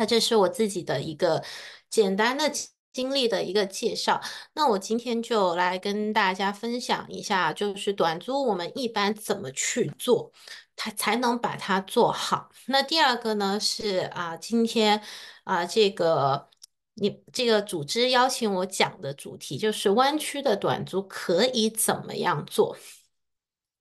那这是我自己的一个简单的经历的一个介绍。那我今天就来跟大家分享一下，就是短租我们一般怎么去做，它才能把它做好。那第二个呢是啊，今天啊这个你这个组织邀请我讲的主题就是弯曲的短租可以怎么样做。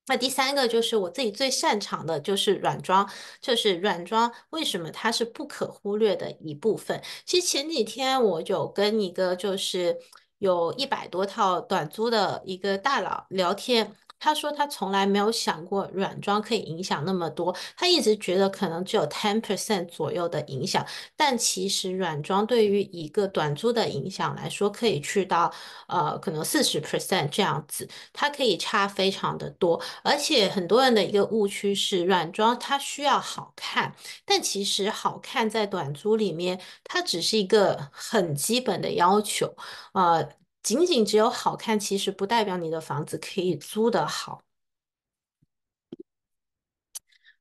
那第三个就是我自己最擅长的，就是软装。就是软装为什么它是不可忽略的一部分？其实前几天我有跟一个就是有一百多套短租的一个大佬聊天。他说他从来没有想过软装可以影响那么多，他一直觉得可能只有 ten percent 左右的影响，但其实软装对于一个短租的影响来说，可以去到呃可能四十 percent 这样子，它可以差非常的多。而且很多人的一个误区是，软装它需要好看，但其实好看在短租里面，它只是一个很基本的要求，呃，仅仅只有好看，其实不代表你的房子可以租得好。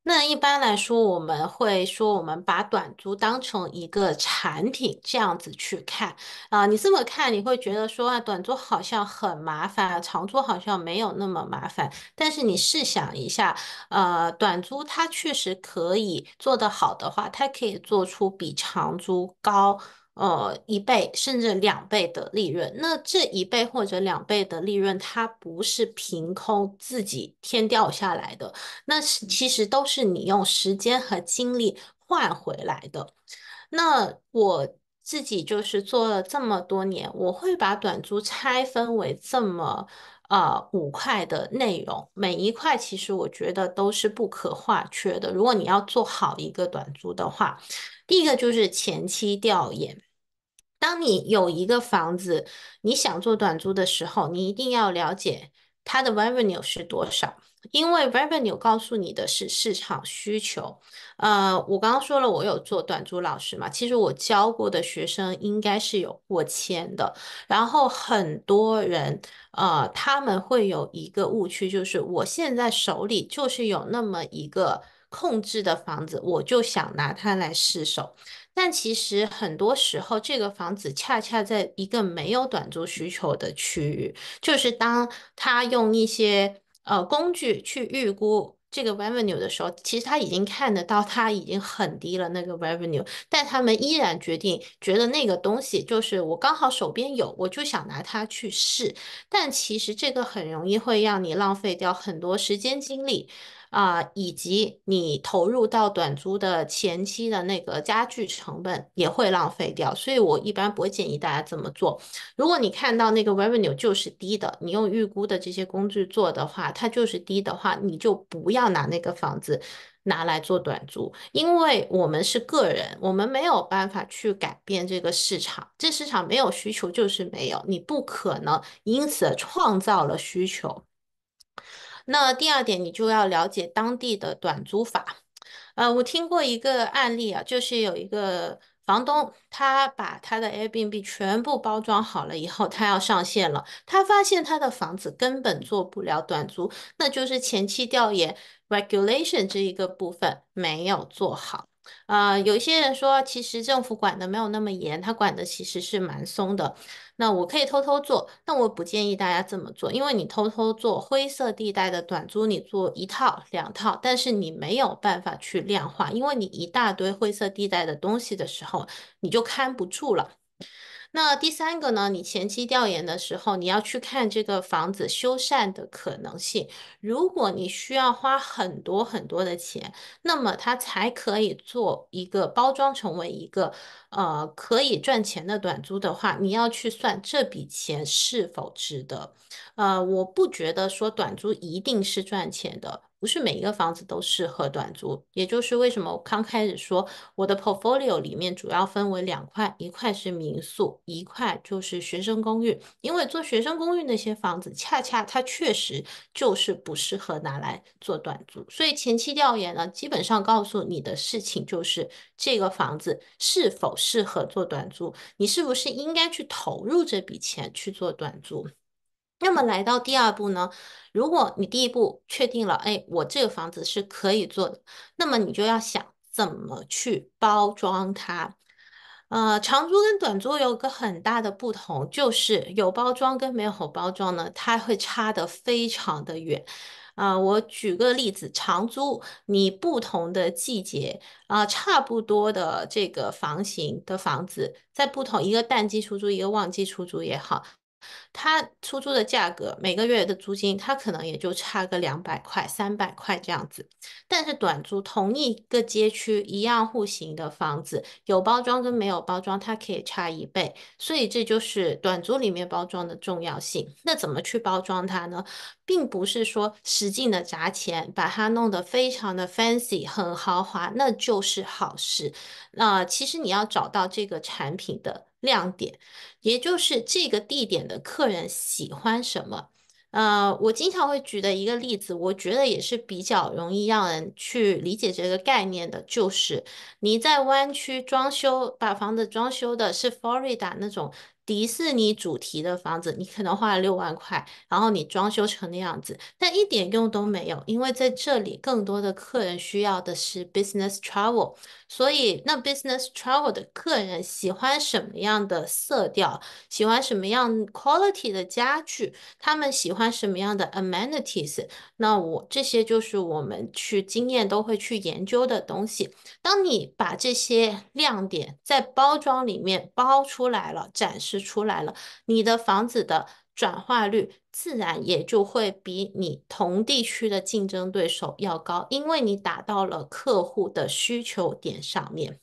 那一般来说，我们会说，我们把短租当成一个产品这样子去看啊。你这么看，你会觉得说啊，短租好像很麻烦，长租好像没有那么麻烦。但是你试想一下，呃，短租它确实可以做得好的话，它可以做出比长租高。呃，一倍甚至两倍的利润，那这一倍或者两倍的利润，它不是凭空自己天掉下来的，那是其实都是你用时间和精力换回来的。那我自己就是做了这么多年，我会把短租拆分为这么呃五块的内容，每一块其实我觉得都是不可或缺的。如果你要做好一个短租的话，第一个就是前期调研。当你有一个房子，你想做短租的时候，你一定要了解它的 revenue 是多少，因为 revenue 告诉你的是市场需求。呃，我刚刚说了，我有做短租老师嘛，其实我教过的学生应该是有过千的。然后很多人，呃，他们会有一个误区，就是我现在手里就是有那么一个控制的房子，我就想拿它来试手。但其实很多时候，这个房子恰恰在一个没有短租需求的区域。就是当他用一些呃工具去预估这个 revenue 的时候，其实他已经看得到他已经很低了那个 revenue，但他们依然决定觉得那个东西就是我刚好手边有，我就想拿它去试。但其实这个很容易会让你浪费掉很多时间精力。啊，以及你投入到短租的前期的那个家具成本也会浪费掉，所以我一般不会建议大家这么做。如果你看到那个 revenue 就是低的，你用预估的这些工具做的话，它就是低的话，你就不要拿那个房子拿来做短租，因为我们是个人，我们没有办法去改变这个市场，这市场没有需求就是没有，你不可能因此创造了需求。那第二点，你就要了解当地的短租法。呃，我听过一个案例啊，就是有一个房东，他把他的 Airbnb 全部包装好了以后，他要上线了，他发现他的房子根本做不了短租，那就是前期调研 regulation 这一个部分没有做好。呃，有一些人说，其实政府管的没有那么严，他管的其实是蛮松的。那我可以偷偷做，但我不建议大家这么做，因为你偷偷做灰色地带的短租，你做一套、两套，但是你没有办法去量化，因为你一大堆灰色地带的东西的时候，你就看不住了。那第三个呢？你前期调研的时候，你要去看这个房子修缮的可能性。如果你需要花很多很多的钱，那么它才可以做一个包装，成为一个呃可以赚钱的短租的话，你要去算这笔钱是否值得。呃，我不觉得说短租一定是赚钱的。不是每一个房子都适合短租，也就是为什么我刚开始说我的 portfolio 里面主要分为两块，一块是民宿，一块就是学生公寓。因为做学生公寓那些房子，恰恰它确实就是不适合拿来做短租。所以前期调研呢，基本上告诉你的事情就是这个房子是否适合做短租，你是不是应该去投入这笔钱去做短租。那么来到第二步呢？如果你第一步确定了，哎，我这个房子是可以做的，那么你就要想怎么去包装它。呃，长租跟短租有个很大的不同，就是有包装跟没有包装呢，它会差的非常的远。啊，我举个例子，长租你不同的季节啊，差不多的这个房型的房子，在不同一个淡季出租，一个旺季出租也好。它出租的价格，每个月的租金，它可能也就差个两百块、三百块这样子。但是短租同一个街区一样户型的房子，有包装跟没有包装，它可以差一倍。所以这就是短租里面包装的重要性。那怎么去包装它呢？并不是说使劲的砸钱，把它弄得非常的 fancy 很豪华，那就是好事。那其实你要找到这个产品的。亮点，也就是这个地点的客人喜欢什么？呃，我经常会举的一个例子，我觉得也是比较容易让人去理解这个概念的，就是你在湾区装修，把房子装修的是 Florida 那种迪士尼主题的房子，你可能花了六万块，然后你装修成那样子，但一点用都没有，因为在这里更多的客人需要的是 business travel。所以，那 business travel 的客人喜欢什么样的色调？喜欢什么样 quality 的家具？他们喜欢什么样的 amenities？那我这些就是我们去经验都会去研究的东西。当你把这些亮点在包装里面包出来了，展示出来了，你的房子的。转化率自然也就会比你同地区的竞争对手要高，因为你打到了客户的需求点上面。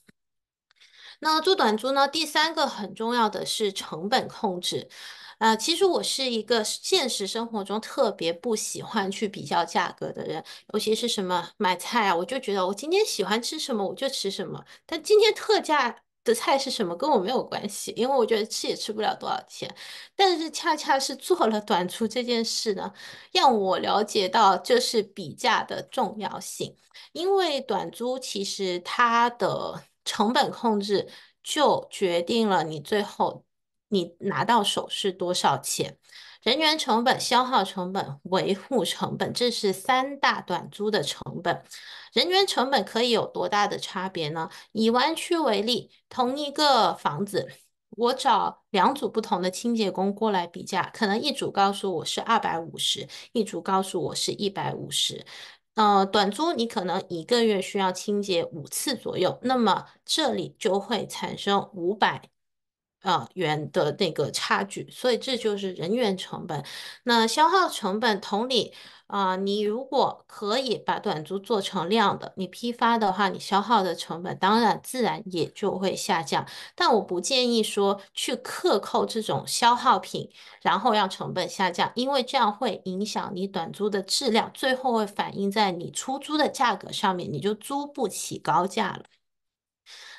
那做短租呢？第三个很重要的是成本控制。呃，其实我是一个现实生活中特别不喜欢去比较价格的人，尤其是什么买菜啊，我就觉得我今天喜欢吃什么我就吃什么，但今天特价。的菜是什么跟我没有关系，因为我觉得吃也吃不了多少钱。但是恰恰是做了短租这件事呢，让我了解到就是比价的重要性。因为短租其实它的成本控制就决定了你最后你拿到手是多少钱。人员成本、消耗成本、维护成本，这是三大短租的成本。人员成本可以有多大的差别呢？以湾区为例，同一个房子，我找两组不同的清洁工过来比价，可能一组告诉我是二百五十，一组告诉我是一百五十。呃，短租你可能一个月需要清洁五次左右，那么这里就会产生五百。呃，元的那个差距，所以这就是人员成本。那消耗成本同理，啊，你如果可以把短租做成量的，你批发的话，你消耗的成本当然自然也就会下降。但我不建议说去克扣这种消耗品，然后让成本下降，因为这样会影响你短租的质量，最后会反映在你出租的价格上面，你就租不起高价了。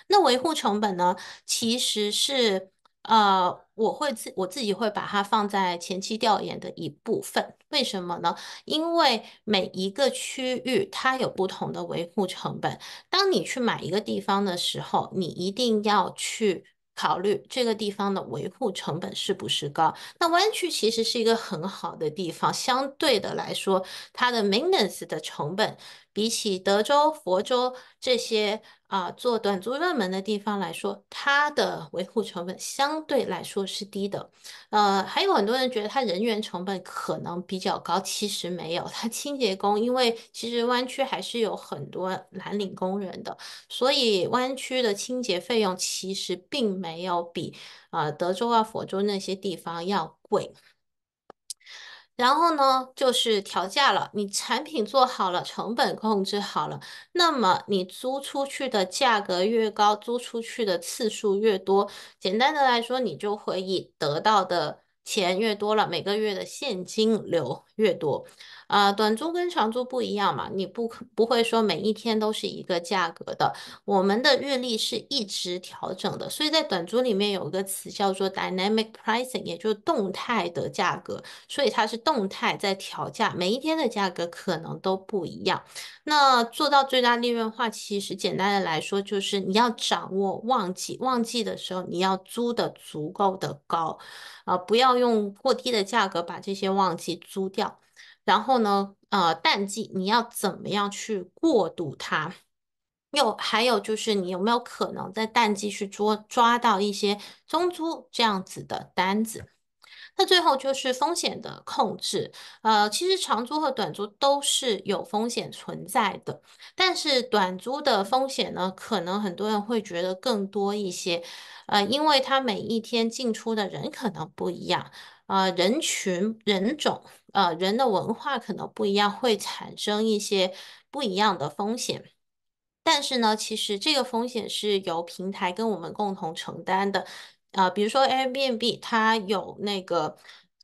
那维护成本呢，其实是。呃，我会自我自己会把它放在前期调研的一部分。为什么呢？因为每一个区域它有不同的维护成本。当你去买一个地方的时候，你一定要去考虑这个地方的维护成本是不是高。那湾区其实是一个很好的地方，相对的来说，它的 maintenance 的成本。比起德州、佛州这些啊做短租热门的地方来说，它的维护成本相对来说是低的。呃，还有很多人觉得它人员成本可能比较高，其实没有，它清洁工因为其实湾区还是有很多蓝领工人的，所以湾区的清洁费用其实并没有比啊德州啊佛州那些地方要贵。然后呢，就是调价了。你产品做好了，成本控制好了，那么你租出去的价格越高，租出去的次数越多。简单的来说，你就会以得到的钱越多了，每个月的现金流越多。啊，短租跟长租不一样嘛，你不不会说每一天都是一个价格的，我们的日历是一直调整的，所以在短租里面有一个词叫做 dynamic pricing，也就是动态的价格，所以它是动态在调价，每一天的价格可能都不一样。那做到最大利润化，其实简单的来说就是你要掌握旺季，旺季的时候你要租的足够的高，啊，不要用过低的价格把这些旺季租掉。然后呢？呃，淡季你要怎么样去过渡它？又还有就是，你有没有可能在淡季去捉抓到一些中租这样子的单子？那最后就是风险的控制。呃，其实长租和短租都是有风险存在的，但是短租的风险呢，可能很多人会觉得更多一些。呃，因为它每一天进出的人可能不一样。啊，人群、人种，呃，人的文化可能不一样，会产生一些不一样的风险。但是呢，其实这个风险是由平台跟我们共同承担的。啊，比如说 Airbnb 它有那个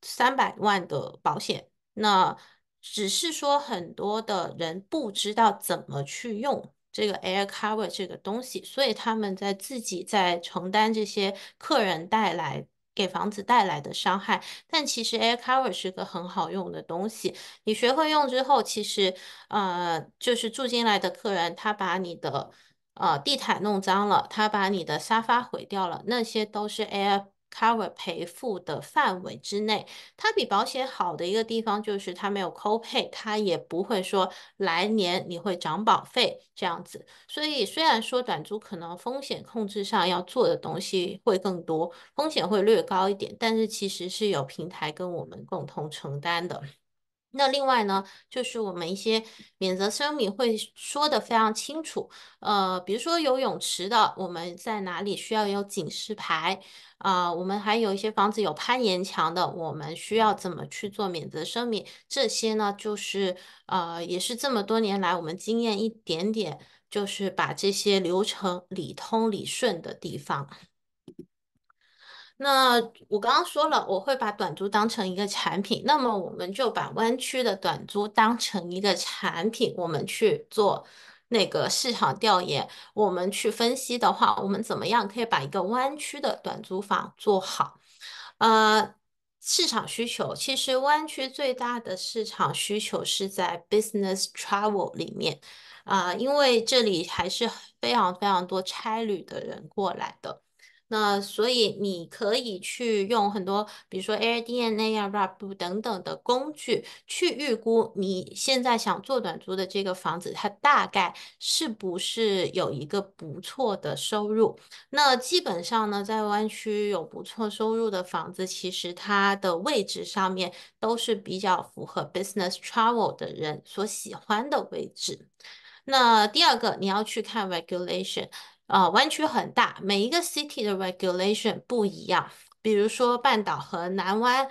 三百万的保险，那只是说很多的人不知道怎么去用这个 Air Cover 这个东西，所以他们在自己在承担这些客人带来。给房子带来的伤害，但其实 Air Cover 是个很好用的东西。你学会用之后，其实呃，就是住进来的客人，他把你的呃地毯弄脏了，他把你的沙发毁掉了，那些都是 Air。cover 赔付的范围之内，它比保险好的一个地方就是它没有扣配，它也不会说来年你会涨保费这样子。所以虽然说短租可能风险控制上要做的东西会更多，风险会略高一点，但是其实是有平台跟我们共同承担的。那另外呢，就是我们一些免责声明会说的非常清楚，呃，比如说游泳池的，我们在哪里需要有警示牌啊？我们还有一些房子有攀岩墙的，我们需要怎么去做免责声明？这些呢，就是呃，也是这么多年来我们经验一点点，就是把这些流程理通理顺的地方。那我刚刚说了，我会把短租当成一个产品，那么我们就把弯曲的短租当成一个产品，我们去做那个市场调研，我们去分析的话，我们怎么样可以把一个弯曲的短租房做好？呃，市场需求其实弯曲最大的市场需求是在 business travel 里面啊，因为这里还是非常非常多差旅的人过来的。那所以你可以去用很多，比如说 a i r d n a 啊、Rap 等等的工具去预估你现在想做短租的这个房子，它大概是不是有一个不错的收入？那基本上呢，在湾区有不错收入的房子，其实它的位置上面都是比较符合 business travel 的人所喜欢的位置。那第二个，你要去看 regulation。啊，湾区很大，每一个 city 的 regulation 不一样。比如说半岛和南湾，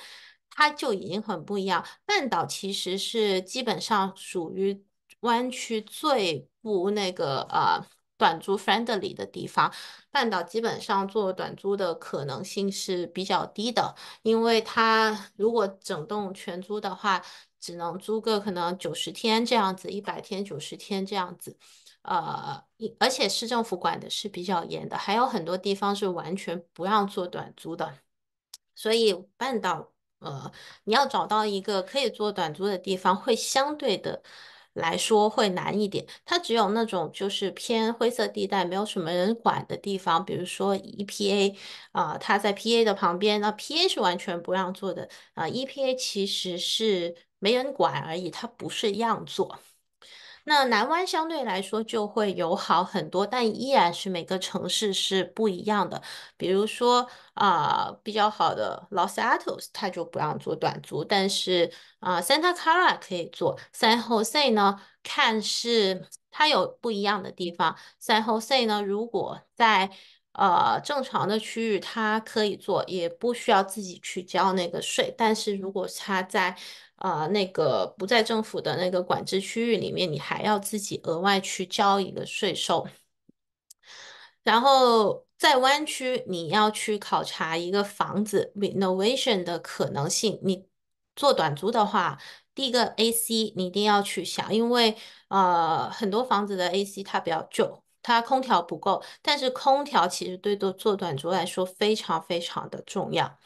它就已经很不一样。半岛其实是基本上属于湾区最不那个呃短租 friendly 的地方。半岛基本上做短租的可能性是比较低的，因为它如果整栋全租的话，只能租个可能九十天这样子，一百天九十天这样子。呃，而且市政府管的是比较严的，还有很多地方是完全不让做短租的。所以半岛，呃，你要找到一个可以做短租的地方，会相对的来说会难一点。它只有那种就是偏灰色地带，没有什么人管的地方，比如说 EPA，啊，它在 PA 的旁边，那 PA 是完全不让做的，啊，EPA 其实是没人管而已，它不是让做。那南湾相对来说就会友好很多，但依然是每个城市是不一样的。比如说啊，比较好的 Los Altos 它就不让做短租，但是啊 Santa Clara 可以做。San Jose 呢，看是它有不一样的地方。San Jose 呢，如果在呃正常的区域，它可以做，也不需要自己去交那个税。但是如果它在啊，那个不在政府的那个管制区域里面，你还要自己额外去交一个税收。然后在湾区，你要去考察一个房子 renovation 的可能性。你做短租的话，第一个 AC 你一定要去想，因为呃，很多房子的 AC 它比较旧，它空调不够，但是空调其实对做做短租来说非常非常的重要。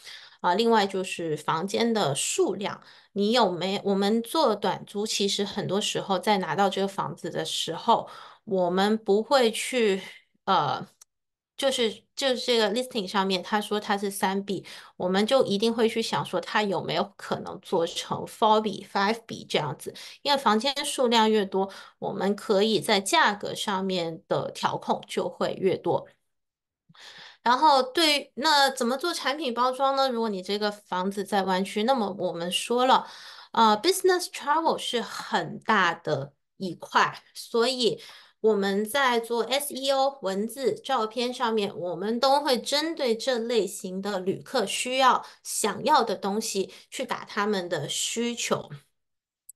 啊，另外就是房间的数量，你有没？我们做短租，其实很多时候在拿到这个房子的时候，我们不会去，呃，就是就是这个 listing 上面他说他是三 B，我们就一定会去想说他有没有可能做成 four B、five B 这样子，因为房间数量越多，我们可以在价格上面的调控就会越多。然后对那怎么做产品包装呢？如果你这个房子在湾区，那么我们说了，啊，business travel 是很大的一块，所以我们在做 SEO 文字、照片上面，我们都会针对这类型的旅客需要、想要的东西去打他们的需求。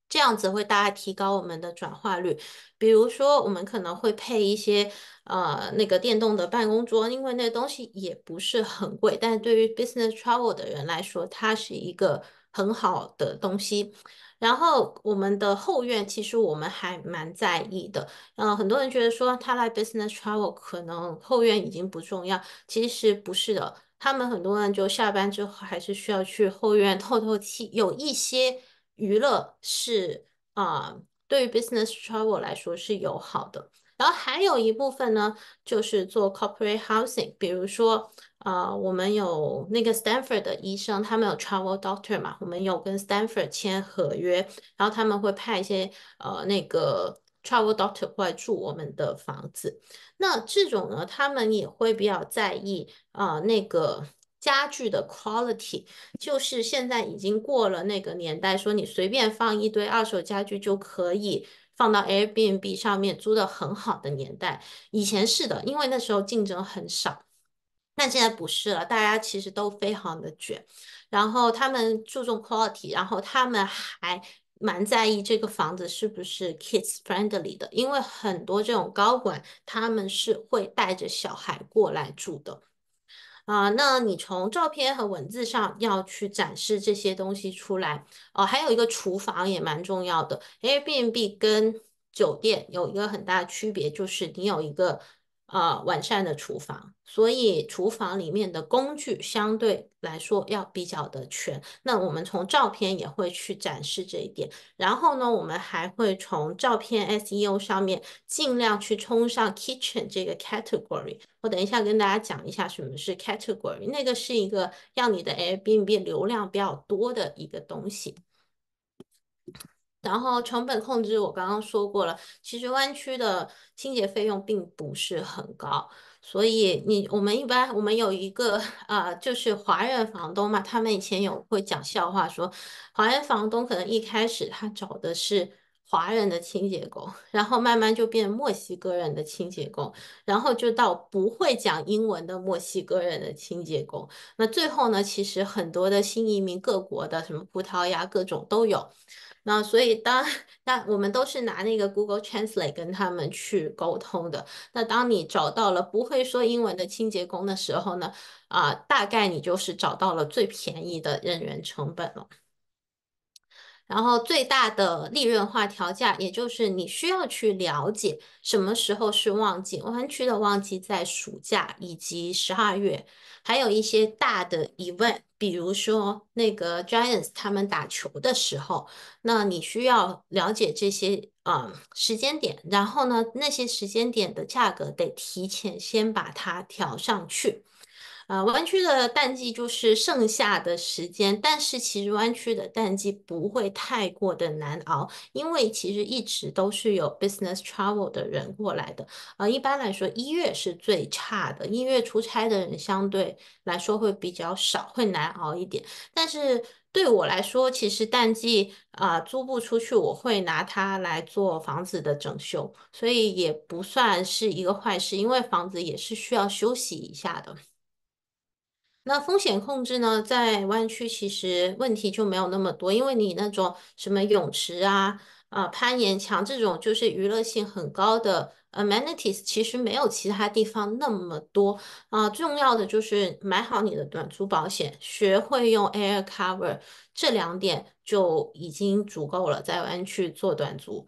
这样子会大大提高我们的转化率，比如说我们可能会配一些呃那个电动的办公桌，因为那东西也不是很贵，但对于 business travel 的人来说，它是一个很好的东西。然后我们的后院其实我们还蛮在意的，呃，很多人觉得说他来 business travel 可能后院已经不重要，其实不是的，他们很多人就下班之后还是需要去后院透透气，有一些。娱乐是啊，对于 business travel 来说是友好的。然后还有一部分呢，就是做 corporate housing，比如说啊，我们有那个 Stanford 的医生，他们有 travel doctor 嘛，我们有跟 Stanford 签合约，然后他们会派一些呃那个 travel doctor 过来住我们的房子。那这种呢，他们也会比较在意啊那个。家具的 quality 就是现在已经过了那个年代，说你随便放一堆二手家具就可以放到 Airbnb 上面租的很好的年代。以前是的，因为那时候竞争很少。那现在不是了，大家其实都非常的卷，然后他们注重 quality，然后他们还蛮在意这个房子是不是 kids friendly 的，因为很多这种高管他们是会带着小孩过来住的。啊，那你从照片和文字上要去展示这些东西出来哦，还有一个厨房也蛮重要的，因为 B&B 跟酒店有一个很大的区别，就是你有一个。啊，完善的厨房，所以厨房里面的工具相对来说要比较的全。那我们从照片也会去展示这一点。然后呢，我们还会从照片 SEO 上面尽量去冲上 kitchen 这个 category。我等一下跟大家讲一下什么是 category，那个是一个让你的 A i r B n B 流量比较多的一个东西。然后成本控制，我刚刚说过了。其实湾区的清洁费用并不是很高，所以你我们一般我们有一个啊，就是华人房东嘛，他们以前有会讲笑话，说华人房东可能一开始他找的是华人的清洁工，然后慢慢就变墨西哥人的清洁工，然后就到不会讲英文的墨西哥人的清洁工。那最后呢，其实很多的新移民各国的，什么葡萄牙各种都有。那所以当 那我们都是拿那个 Google Translate 跟他们去沟通的。那当你找到了不会说英文的清洁工的时候呢，啊，大概你就是找到了最便宜的人员成本了。然后最大的利润化调价，也就是你需要去了解什么时候是旺季，湾区的旺季在暑假以及十二月，还有一些大的 event。比如说，那个 Giants 他们打球的时候，那你需要了解这些啊时间点，然后呢，那些时间点的价格得提前先把它调上去。啊，湾区的淡季就是剩下的时间，但是其实湾区的淡季不会太过的难熬，因为其实一直都是有 business travel 的人过来的。呃，一般来说一月是最差的，一月出差的人相对来说会比较少，会难熬一点。但是对我来说，其实淡季啊租不出去，我会拿它来做房子的整修，所以也不算是一个坏事，因为房子也是需要休息一下的。那风险控制呢？在湾区其实问题就没有那么多，因为你那种什么泳池啊、啊攀岩墙这种，就是娱乐性很高的 amenities，其实没有其他地方那么多。啊，重要的就是买好你的短租保险，学会用 air cover，这两点就已经足够了。在湾区做短租。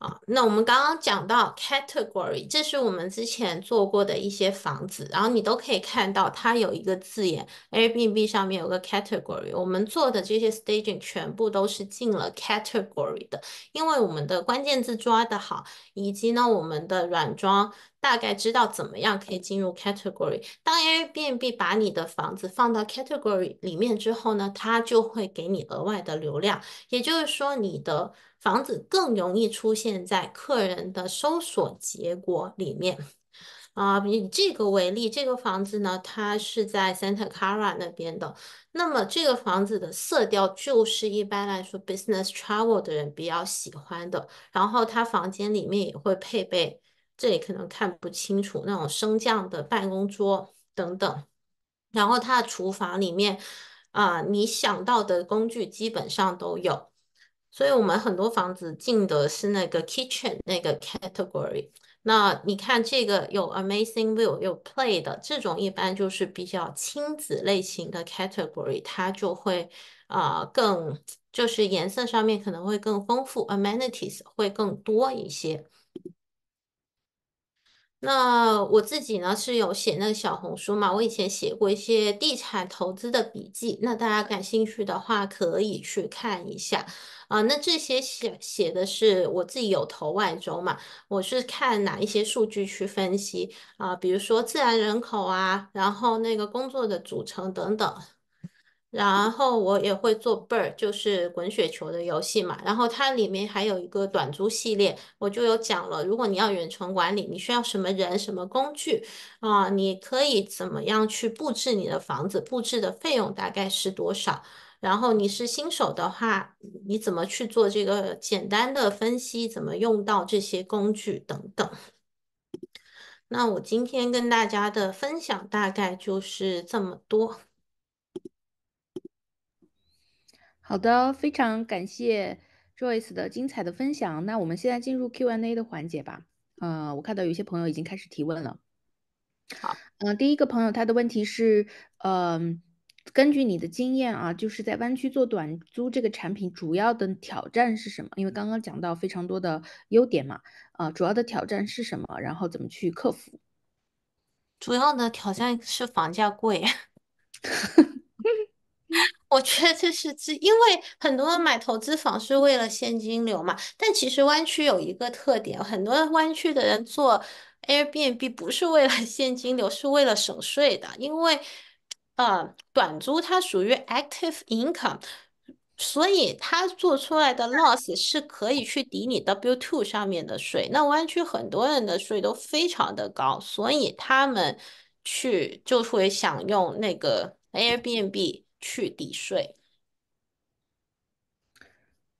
啊，那我们刚刚讲到 category，这是我们之前做过的一些房子，然后你都可以看到它有一个字眼，Airbnb 上面有个 category，我们做的这些 staging 全部都是进了 category 的，因为我们的关键字抓得好，以及呢我们的软装大概知道怎么样可以进入 category。当 Airbnb 把你的房子放到 category 里面之后呢，它就会给你额外的流量，也就是说你的。房子更容易出现在客人的搜索结果里面啊！以这个为例，这个房子呢，它是在 Santa Clara 那边的。那么这个房子的色调就是一般来说 business travel 的人比较喜欢的。然后它房间里面也会配备，这里可能看不清楚那种升降的办公桌等等。然后它厨房里面啊，你想到的工具基本上都有。所以我们很多房子进的是那个 kitchen 那个 category。那你看这个有 amazing view，有 play 的这种，一般就是比较亲子类型的 category，它就会啊更就是颜色上面可能会更丰富，amenities 会更多一些。那我自己呢是有写那个小红书嘛，我以前写过一些地产投资的笔记，那大家感兴趣的话可以去看一下啊。那这些写写的是我自己有投外周嘛，我是看哪一些数据去分析啊，比如说自然人口啊，然后那个工作的组成等等。然后我也会做 bird，就是滚雪球的游戏嘛。然后它里面还有一个短租系列，我就有讲了。如果你要远程管理，你需要什么人、什么工具啊？你可以怎么样去布置你的房子？布置的费用大概是多少？然后你是新手的话，你怎么去做这个简单的分析？怎么用到这些工具等等？那我今天跟大家的分享大概就是这么多。好的，非常感谢 Joyce 的精彩的分享。那我们现在进入 Q&A 的环节吧。嗯，我看到有些朋友已经开始提问了。好，嗯，第一个朋友他的问题是，嗯，根据你的经验啊，就是在湾区做短租这个产品主要的挑战是什么？因为刚刚讲到非常多的优点嘛，啊，主要的挑战是什么？然后怎么去克服？主要的挑战是房价贵。我觉得这是，因为很多人买投资房是为了现金流嘛。但其实湾区有一个特点，很多湾区的人做 Airbnb 不是为了 现金流，是为了省税的。因为，呃，短租它属于 Active Income，所以它做出来的 Loss 是可以去抵你 w two 上面的税。那湾区很多人的税都非常的高，所以他们去就会想用那个 Airbnb。去抵税，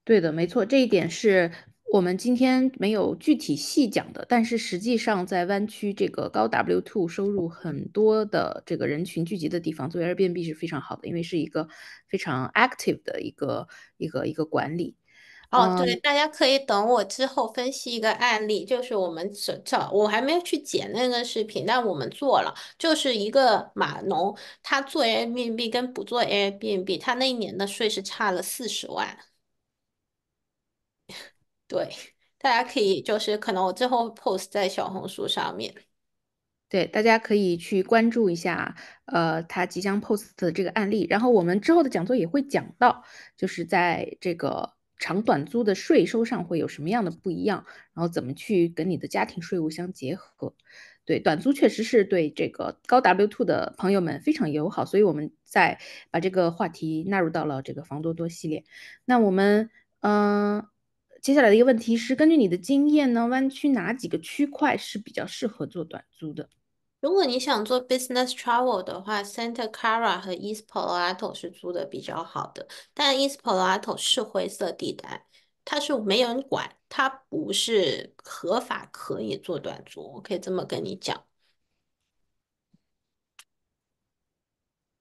对的，没错，这一点是我们今天没有具体细讲的。但是实际上，在湾区这个高 W two 收入很多的这个人群聚集的地方，做 Airbnb 是非常好的，因为是一个非常 active 的一个一个一个管理。哦，对，大家可以等我之后分析一个案例，就是我们这这我还没有去剪那个视频，但我们做了，就是一个码农，他做 Airbnb 跟不做 Airbnb，他那一年的税是差了四十万。对，大家可以就是可能我最后 post 在小红书上面，对，大家可以去关注一下，呃，他即将 post 的这个案例，然后我们之后的讲座也会讲到，就是在这个。长短租的税收上会有什么样的不一样？然后怎么去跟你的家庭税务相结合？对，短租确实是对这个高 W two 的朋友们非常友好，所以我们在把这个话题纳入到了这个房多多系列。那我们嗯，接下来的一个问题是，根据你的经验呢，湾区哪几个区块是比较适合做短租的？如果你想做 business travel 的话，Santa Clara 和 East Palo Alto 是租的比较好的，但 East Palo Alto 是灰色地带，它是没人管，它不是合法可以做短租，我可以这么跟你讲。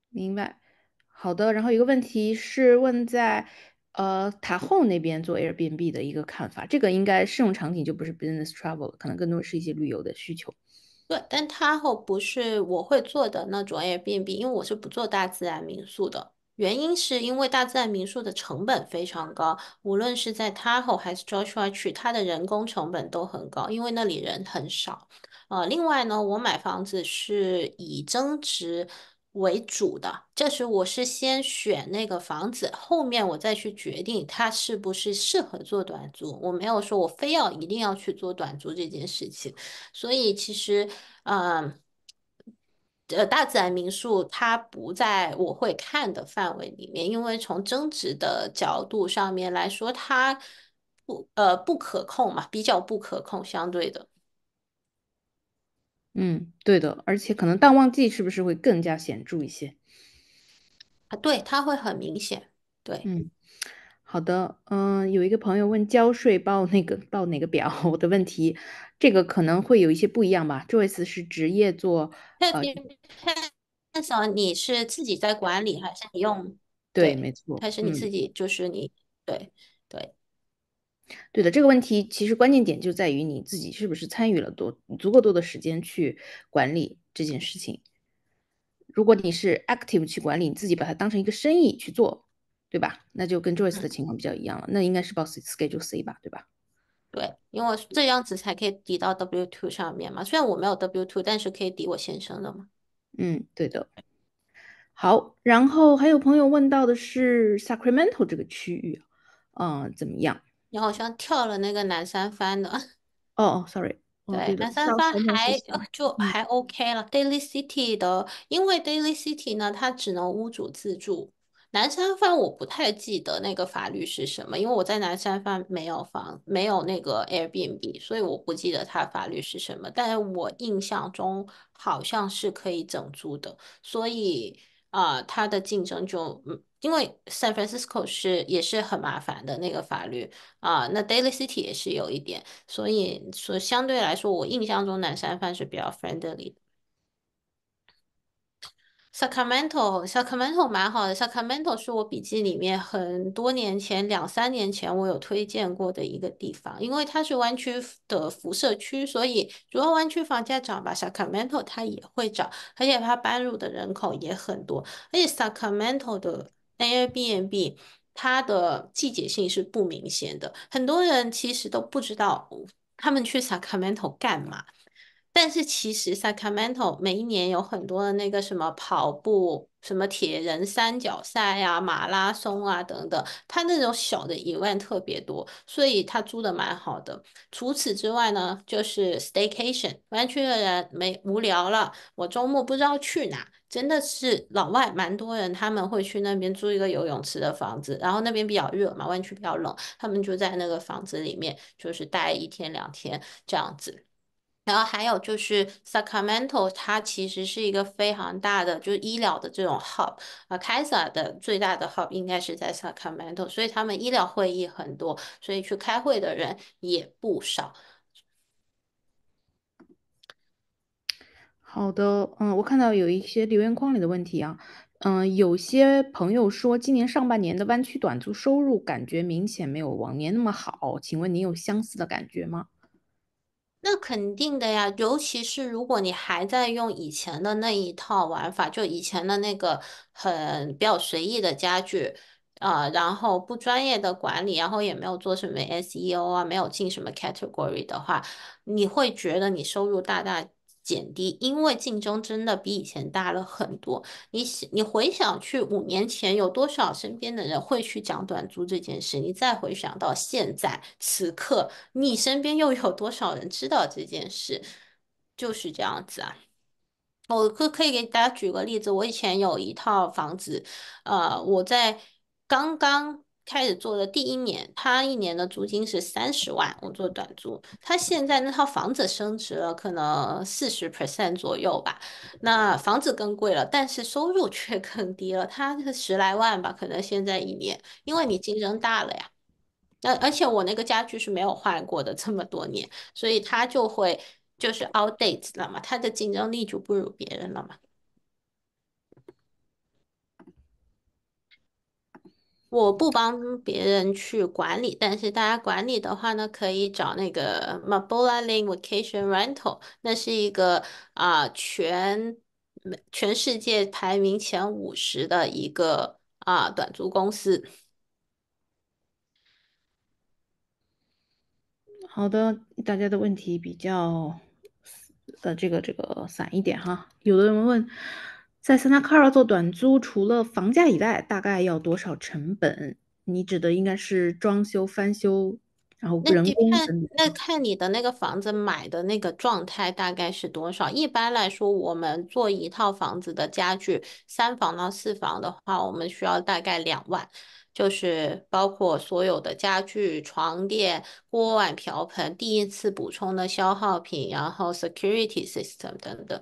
明白，好的。然后一个问题是问在呃塔后那边做 Airbnb 的一个看法，这个应该适用场景就不是 business travel，可能更多是一些旅游的需求。对，但它后不是我会做的那种 Airbnb，因为我是不做大自然民宿的，原因是因为大自然民宿的成本非常高，无论是在 Tahoe 还是 Joshua Tree，它的人工成本都很高，因为那里人很少。呃，另外呢，我买房子是以增值。为主的，这是我是先选那个房子，后面我再去决定它是不是适合做短租。我没有说我非要一定要去做短租这件事情，所以其实，嗯，呃，大自然民宿它不在我会看的范围里面，因为从增值的角度上面来说，它不呃不可控嘛，比较不可控，相对的。嗯，对的，而且可能淡旺季是不是会更加显著一些？啊，对，它会很明显。对，嗯，好的，嗯，有一个朋友问交税报那个报哪个表 的问题，这个可能会有一些不一样吧。Joyce 是职业做，那那那什么，你是自己在管理还是你用？对，没错，还是你自己，就是你对。对的，这个问题其实关键点就在于你自己是不是参与了多足够多的时间去管理这件事情。如果你是 active 去管理，你自己把它当成一个生意去做，对吧？那就跟 Joyce 的情况比较一样了。那应该是报 Schedule C 吧，对吧？对，因为这样子才可以抵到 W Two 上面嘛。虽然我没有 W Two，但是可以抵我先生的嘛。嗯，对的。好，然后还有朋友问到的是 Sacramento 这个区域，嗯，怎么样？你好像跳了那个南山翻的，哦哦，sorry，对，南山番还就还 OK 了。Daily City 的，因为 Daily City 呢，它只能屋主自住。南山番我不太记得那个法律是什么，因为我在南山番没有房，没有那个 Airbnb，所以我不记得它法律是什么。但是我印象中好像是可以整租的，所以。啊，它的竞争就，因为 San Francisco 是也是很麻烦的那个法律啊，那 Daily City 也是有一点，所以说相对来说，我印象中南山饭是比较 friendly 的。Sacramento，Sacramento 蛮好的，Sacramento 是我笔记里面很多年前两三年前我有推荐过的一个地方，因为它是湾区的辐射区，所以主要湾区房价涨吧，Sacramento 它也会涨，而且它搬入的人口也很多，而且 Sacramento 的 Airbnb 它的季节性是不明显的，很多人其实都不知道他们去 Sacramento 干嘛。但是其实 Sacramento 每一年有很多的那个什么跑步、什么铁人三角赛啊、马拉松啊等等，它那种小的 event 特别多，所以它租的蛮好的。除此之外呢，就是 Staycation，湾区的人没无聊了。我周末不知道去哪，真的是老外蛮多人，他们会去那边租一个游泳池的房子，然后那边比较热嘛，湾区比较冷，他们就在那个房子里面就是待一天两天这样子。然后还有就是 Sacramento，它其实是一个非常大的，就是医疗的这种 hub 啊，k a i s 的最大的 hub 应该是在 Sacramento，所以他们医疗会议很多，所以去开会的人也不少。好的，嗯，我看到有一些留言框里的问题啊，嗯，有些朋友说今年上半年的湾区短租收入感觉明显没有往年那么好，请问您有相似的感觉吗？那肯定的呀，尤其是如果你还在用以前的那一套玩法，就以前的那个很比较随意的家具，呃，然后不专业的管理，然后也没有做什么 SEO 啊，没有进什么 category 的话，你会觉得你收入大大。减低，因为竞争真的比以前大了很多。你你回想去五年前有多少身边的人会去讲短租这件事？你再回想到现在此刻，你身边又有多少人知道这件事？就是这样子啊。我可可以给大家举个例子，我以前有一套房子，呃，我在刚刚。开始做的第一年，他一年的租金是三十万。我做短租，他现在那套房子升值了，可能四十 percent 左右吧。那房子更贵了，但是收入却 更低了。他是十来万吧，可能现在一年，因为你竞争大了呀。那而且我那个家具是没有换过的这么多年，所以他就会就是 out date 了嘛，他的竞争力就不如别人了嘛。我不帮别人去管理，但是大家管理的话呢，可以找那个 m a b o l Link Vacation Rental，那是一个啊全全世界排名前五十的一个啊短租公司。好的，大家的问题比较的这个这个散一点哈，有的人问。在 Santa Clara 做短租，除了房价以外，大概要多少成本？你指的应该是装修翻修，然后人工。那看那看你的那个房子买的那个状态大概是多少？一般来说，我们做一套房子的家具，三房到四房的话，我们需要大概两万，就是包括所有的家具、床垫、锅碗瓢盆、第一次补充的消耗品，然后 security system 等等。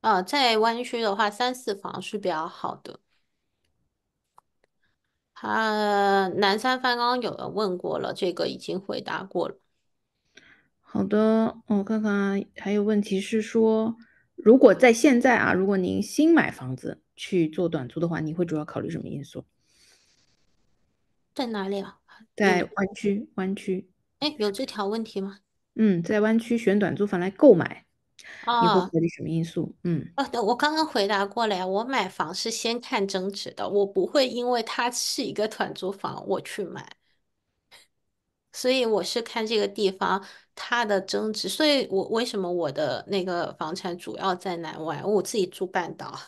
啊，在湾区的话，三四房是比较好的。啊，南山方刚刚有人问过了，这个已经回答过了。好的，我看看还有问题是说，如果在现在啊，如果您新买房子去做短租的话，你会主要考虑什么因素？在哪里啊？在湾区，湾区。哎，有这条问题吗？嗯，在湾区选短租房来购买。你不考虑什么因素？嗯，哦，我刚刚回答过了呀。我买房是先看增值的，我不会因为它是一个团租房我去买，所以我是看这个地方它的增值，所以我为什么我的那个房产主要在南湾，我自己住半岛，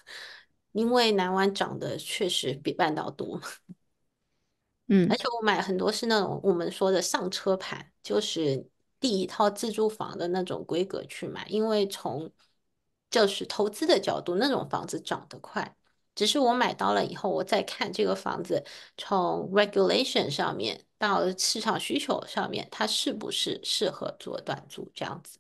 因为南湾涨的确实比半岛多，嗯，而且我买很多是那种我们说的上车盘，就是。第一套自住房的那种规格去买，因为从就是投资的角度，那种房子涨得快。只是我买到了以后，我再看这个房子从 regulation 上面到市场需求上面，它是不是适合做短租这样子？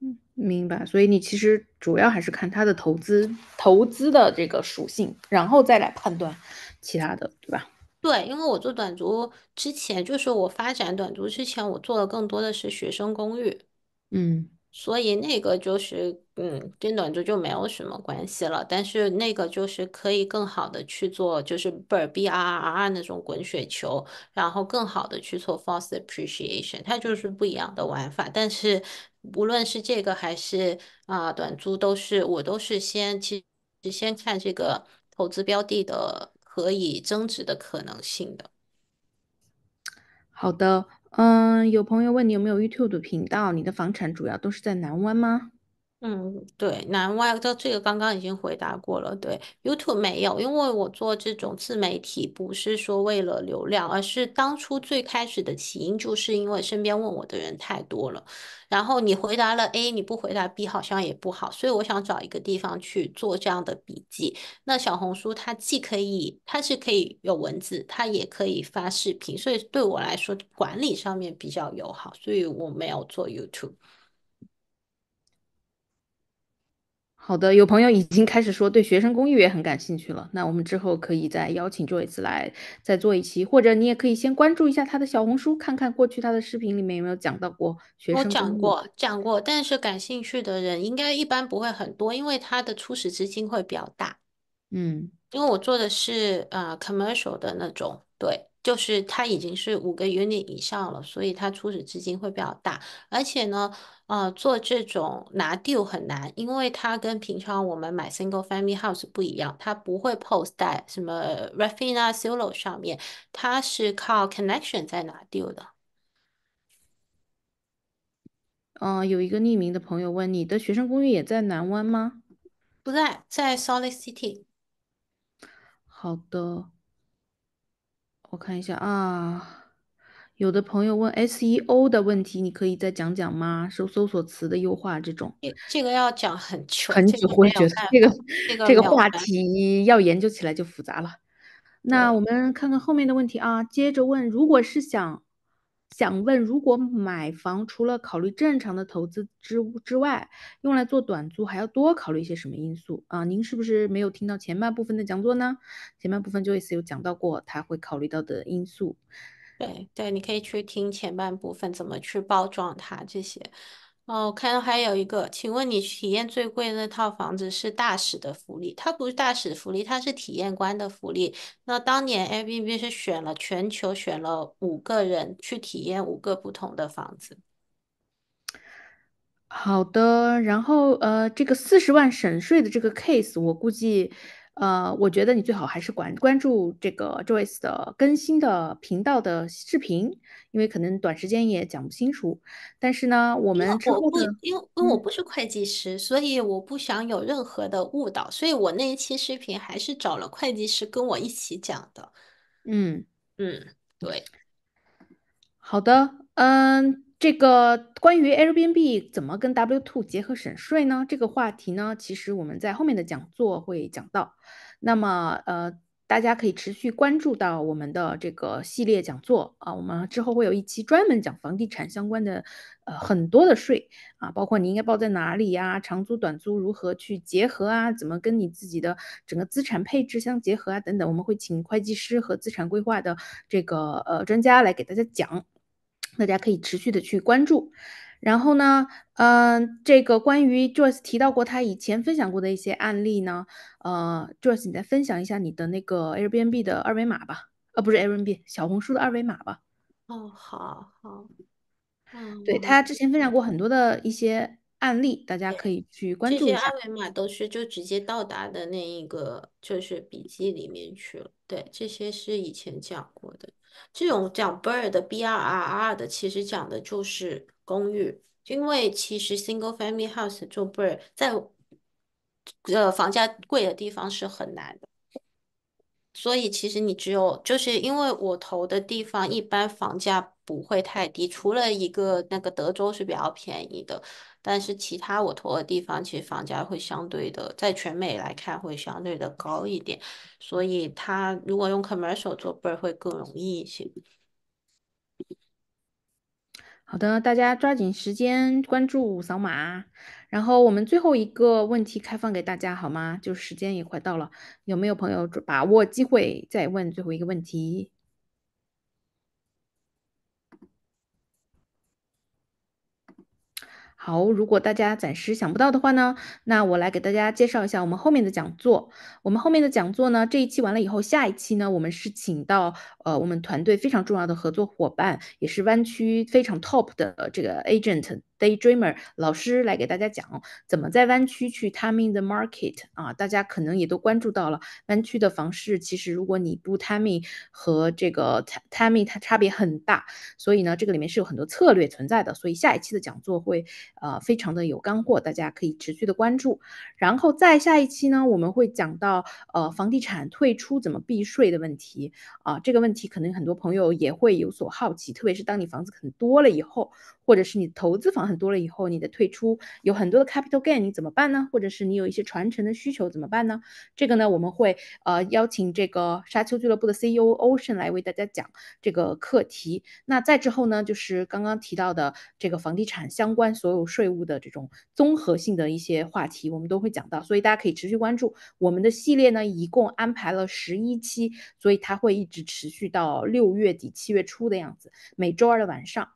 嗯，明白。所以你其实主要还是看它的投资投资的这个属性，然后再来判断其他的，对吧？对，因为我做短租之前，就是我发展短租之前，我做的更多的是学生公寓，嗯，所以那个就是，嗯，跟短租就没有什么关系了。但是那个就是可以更好的去做，就是 BRRR 那种滚雪球，然后更好的去做 f a r s e Appreciation，它就是不一样的玩法。但是无论是这个还是啊短租，都是我都是先其实先看这个投资标的的。可以增值的可能性的。好的，嗯，有朋友问你有没有 YouTube 频道？你的房产主要都是在南湾吗？嗯，对，南外的这个刚刚已经回答过了。对，YouTube 没有，因为我做这种自媒体不是说为了流量，而是当初最开始的起因就是因为身边问我的人太多了。然后你回答了 A，你不回答 B 好像也不好，所以我想找一个地方去做这样的笔记。那小红书它既可以它是可以有文字，它也可以发视频，所以对我来说管理上面比较友好，所以我没有做 YouTube。好的，有朋友已经开始说对学生公寓也很感兴趣了，那我们之后可以再邀请 j o y c e 来，再做一期，或者你也可以先关注一下他的小红书，看看过去他的视频里面有没有讲到过学生我讲过，讲过，但是感兴趣的人应该一般不会很多，因为他的初始资金会比较大。嗯，因为我做的是呃 commercial 的那种，对。就是它已经是五个 unit 以上了，所以它初始资金会比较大。而且呢，呃，做这种拿 due 很难，因为它跟平常我们买 single family house 不一样，它不会 post 在什么 r e f i n a solo 上面，它是靠 connection 在拿 due 的。嗯，有一个匿名的朋友问：你的学生公寓也在南湾吗？不在，在 Solid City。好的。我看一下啊，有的朋友问 SEO 的问题，你可以再讲讲吗？搜搜索词的优化这种，这个要讲很久很久，我觉得这个这个话题要研究起来就复杂了。那我们看看后面的问题啊，接着问，如果是想。想问，如果买房除了考虑正常的投资之之外，用来做短租，还要多考虑一些什么因素啊？您是不是没有听到前半部分的讲座呢？前半部分 j o y c 是有讲到过他会考虑到的因素。对对，你可以去听前半部分怎么去包装它这些。哦，看到还有一个，请问你体验最贵那套房子是大使的福利？它不是大使的福利，它是体验官的福利。那当年 A B B 是选了全球选了五个人去体验五个不同的房子。好的，然后呃，这个四十万省税的这个 case，我估计。呃，我觉得你最好还是关关注这个 Joyce 的更新的频道的视频，因为可能短时间也讲不清楚。但是呢，我们我不因为因为我不是会计师，所以我不想有任何的误导，所以我那一期视频还是找了会计师跟我一起讲的。嗯嗯，对，好的，嗯。这个关于 Airbnb 怎么跟 W two 结合省税呢？这个话题呢，其实我们在后面的讲座会讲到。那么，呃，大家可以持续关注到我们的这个系列讲座啊。我们之后会有一期专门讲房地产相关的呃很多的税啊，包括你应该报在哪里呀，长租短租如何去结合啊，怎么跟你自己的整个资产配置相结合啊，等等，我们会请会计师和资产规划的这个呃专家来给大家讲。大家可以持续的去关注，然后呢，嗯，这个关于 j o y c e 提到过他以前分享过的一些案例呢，呃 j o y c e 你再分享一下你的那个 Airbnb 的二维码吧，啊，不是 Airbnb 小红书的二维码吧？哦，好好，嗯，对他之前分享过很多的一些案例，大家可以去关注一下。这些二维码都是就直接到达的那一个就是笔记里面去了，对，这些是以前讲过的。这种讲 bird 的 b r r r 的，其实讲的就是公寓，因为其实 single family house 做 bird 在呃房价贵的地方是很难的，所以其实你只有就是因为我投的地方一般房价不会太低，除了一个那个德州是比较便宜的。但是其他我投的地方，其实房价会相对的，在全美来看会相对的高一点，所以它如果用 commercial 做背会更容易一些。好的，大家抓紧时间关注扫码，然后我们最后一个问题开放给大家，好吗？就时间也快到了，有没有朋友把握机会再问最后一个问题？好，如果大家暂时想不到的话呢，那我来给大家介绍一下我们后面的讲座。我们后面的讲座呢，这一期完了以后，下一期呢，我们是请到呃我们团队非常重要的合作伙伴，也是湾区非常 top 的这个 agent。Daydreamer 老师来给大家讲怎么在湾区去 timing the market 啊，大家可能也都关注到了湾区的房市。其实如果你不 timing 和这个 timing 它差别很大，所以呢，这个里面是有很多策略存在的。所以下一期的讲座会呃非常的有干货，大家可以持续的关注。然后再下一期呢，我们会讲到呃房地产退出怎么避税的问题啊，这个问题可能很多朋友也会有所好奇，特别是当你房子很多了以后。或者是你投资房很多了以后，你的退出有很多的 capital gain，你怎么办呢？或者是你有一些传承的需求怎么办呢？这个呢，我们会呃邀请这个沙丘俱乐部的 CEO Ocean 来为大家讲这个课题。那再之后呢，就是刚刚提到的这个房地产相关所有税务的这种综合性的一些话题，我们都会讲到。所以大家可以持续关注我们的系列呢，一共安排了十一期，所以它会一直持续到六月底七月初的样子，每周二的晚上。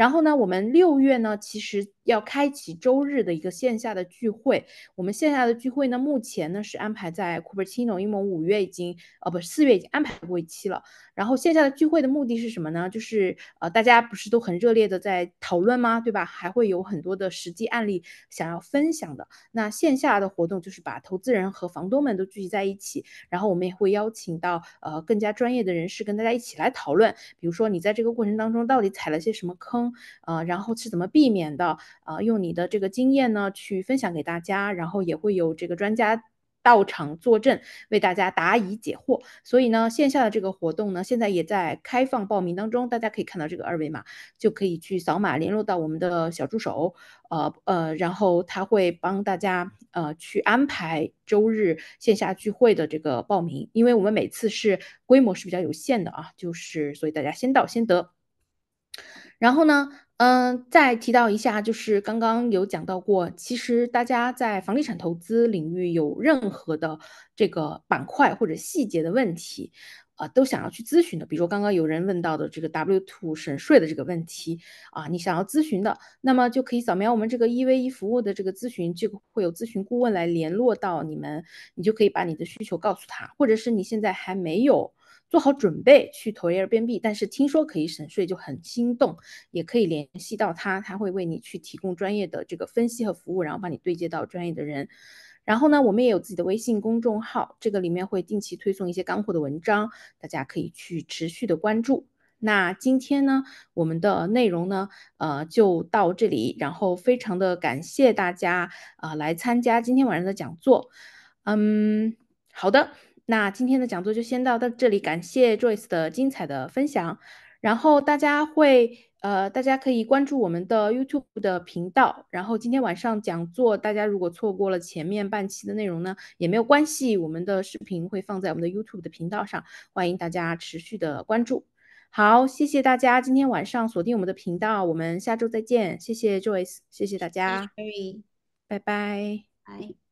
然后呢，我们六月呢，其实。要开启周日的一个线下的聚会。我们线下的聚会呢，目前呢是安排在 c u p e r i n o i m 五月已经呃不，四月已经安排过一期了。然后线下的聚会的目的是什么呢？就是呃大家不是都很热烈的在讨论吗？对吧？还会有很多的实际案例想要分享的。那线下的活动就是把投资人和房东们都聚集在一起，然后我们也会邀请到呃更加专业的人士跟大家一起来讨论。比如说你在这个过程当中到底踩了些什么坑，呃，然后是怎么避免的？啊，用你的这个经验呢去分享给大家，然后也会有这个专家到场坐镇，为大家答疑解惑。所以呢，线下的这个活动呢，现在也在开放报名当中，大家可以看到这个二维码，就可以去扫码联络到我们的小助手，呃呃，然后他会帮大家呃去安排周日线下聚会的这个报名，因为我们每次是规模是比较有限的啊，就是所以大家先到先得。然后呢，嗯，再提到一下，就是刚刚有讲到过，其实大家在房地产投资领域有任何的这个板块或者细节的问题，啊，都想要去咨询的，比如说刚刚有人问到的这个 W Two 省税的这个问题，啊，你想要咨询的，那么就可以扫描我们这个一 V 一服务的这个咨询，这个会有咨询顾问来联络到你们，你就可以把你的需求告诉他，或者是你现在还没有。做好准备去投 a i R b n b 但是听说可以省税就很心动，也可以联系到他，他会为你去提供专业的这个分析和服务，然后帮你对接到专业的人。然后呢，我们也有自己的微信公众号，这个里面会定期推送一些干货的文章，大家可以去持续的关注。那今天呢，我们的内容呢，呃，就到这里。然后，非常的感谢大家啊，来参加今天晚上的讲座。嗯，好的。那今天的讲座就先到到这里，感谢 Joyce 的精彩的分享。然后大家会，呃，大家可以关注我们的 YouTube 的频道。然后今天晚上讲座，大家如果错过了前面半期的内容呢，也没有关系，我们的视频会放在我们的 YouTube 的频道上，欢迎大家持续的关注。好，谢谢大家，今天晚上锁定我们的频道，我们下周再见。谢谢 Joyce，谢谢大家，拜拜，拜。